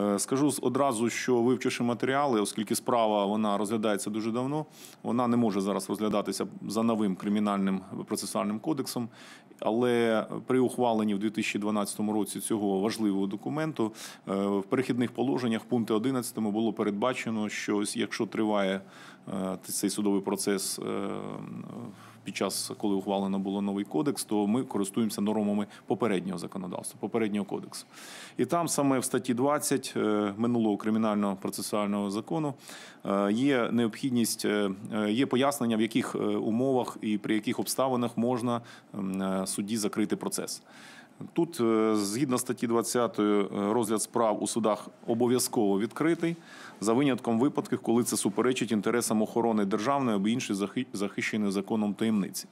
Е, скажу одразу, що вивчивши матеріали, оскільки справа вона розглядається дуже давно, вона не може зараз розглядатися за новим кримінальним процесуальним кодексом. Але при ухваленні в 2012 році цього важливого документу е, в перехідних положеннях пункти 11 було передбачено, що якщо триває е, цей судовий процес під час, коли ухвалено було новий кодекс, то ми користуємося нормами попереднього законодавства, попереднього кодексу. І там саме в статті 20 е, минулого кримінального процесуального закону е, є необхідність, е, є пояснення, в яких умовах і при яких обставинах можна судді закрити процес. Тут, е, згідно статті 20, е, розгляд справ у судах обов'язково відкритий за винятком випадків, коли це суперечить інтересам охорони державної або іншої захищеної законом таємниці.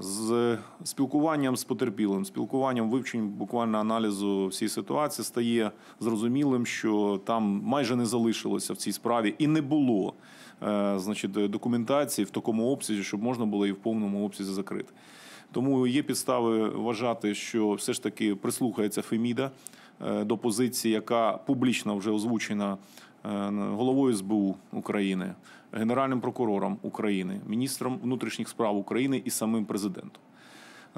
З е, спілкуванням з потерпілим, спілкуванням вивченням буквально аналізу всієї ситуації стає зрозумілим, що там майже не залишилося в цій справі і не було значить, документації в такому обсязі, щоб можна було її в повному обсязі закрити. Тому є підстави вважати, що все ж таки прислухається Феміда е, до позиції, яка публічно вже озвучена е, головою СБУ України, генеральним прокурором України, міністром внутрішніх справ України і самим президентом.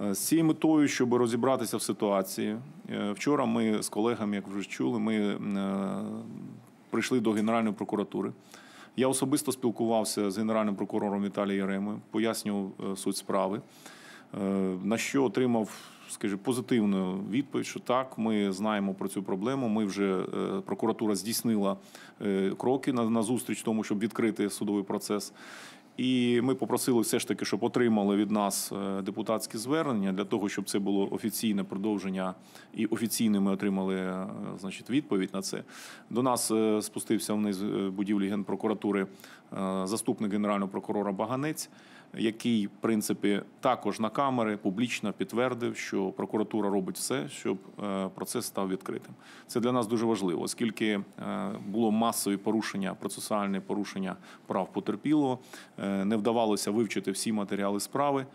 Е, з цією метою, щоб розібратися в ситуації, вчора ми з колегами, як вже чули, ми прийшли до Генеральної прокуратури. Я особисто спілкувався з генеральним прокурором Віталієм Яремою, пояснював суть справи. Е, на що отримав, скажімо, позитивну відповідь, що так, ми знаємо про цю проблему. Ми вже е, прокуратура здійснила е, кроки на, на зустріч тому, щоб відкрити судовий процес. І ми попросили все ж таки, щоб отримали від нас депутатські звернення для того, щоб це було офіційне продовження, і офіційно ми отримали значить, відповідь на це. До нас спустився вниз будівлі генпрокуратури заступник генерального прокурора Баганець який, в принципі, також на камери публічно підтвердив, що прокуратура робить все, щоб е, процес став відкритим. Це для нас дуже важливо, оскільки е, було масові порушення, процесуальне порушення прав потерпілого, е, не вдавалося вивчити всі матеріали справи.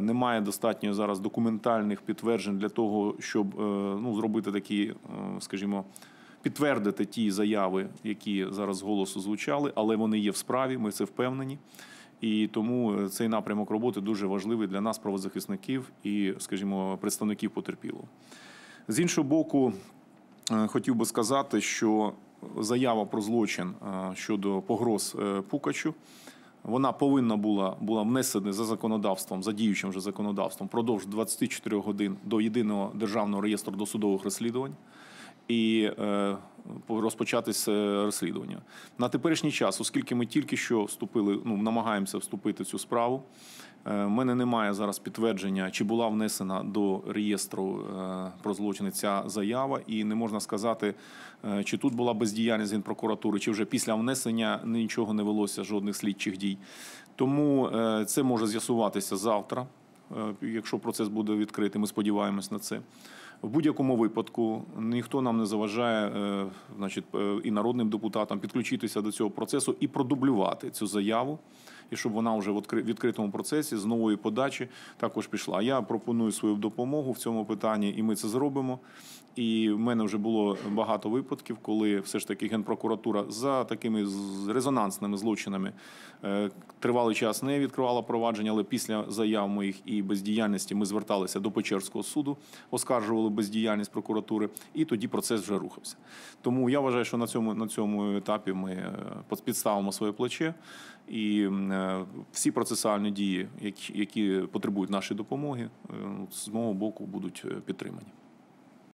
Немає достатньо зараз документальних підтверджень для того, щоб ну зробити такі, скажімо. Підтвердити ті заяви, які зараз голосу звучали, але вони є в справі. Ми це впевнені. І тому е, цей напрямок роботи дуже важливий для нас, правозахисників і, скажімо, представників потерпілого. З іншого боку, е, хотів би сказати, що заява про злочин е, щодо погроз Пукачу. Вона повинна була була внесена за законодавством, за діючим вже законодавством, продовж 24 годин до єдиного державного реєстру досудових розслідувань і е, розпочатись е, розслідування. На теперішній час, оскільки ми тільки що вступили, ну намагаємося вступити в цю справу. У е, мене немає зараз підтвердження, чи була внесена до реєстру про злочини ця заява, і не можна сказати, чи тут була бездіяльність генпрокуратури, чи вже після внесення нічого не велося, жодних слідчих дій. Тому це може з'ясуватися завтра. Е, якщо процес буде відкритий, ми сподіваємось на це. В будь-якому випадку ніхто нам не заважає, е, значить, е, і народним депутатам підключитися до цього процесу і продублювати цю заяву і щоб вона вже в відкритому процесі з нової подачі також пішла. Я пропоную свою допомогу в цьому питанні, і ми це зробимо. І в мене вже було багато випадків, коли все ж таки генпрокуратура за такими резонансними злочинами е, тривалий час не відкривала провадження, але після заяв моїх і бездіяльності ми зверталися до Печерського суду, оскаржували бездіяльність прокуратури, і тоді процес вже рухався. Тому я вважаю, що на цьому на цьому етапі ми е, підставимо своє плече і Е, всі процесуальні дії, які які потребують нашої допомоги, е, з мого боку будуть е, підтримані.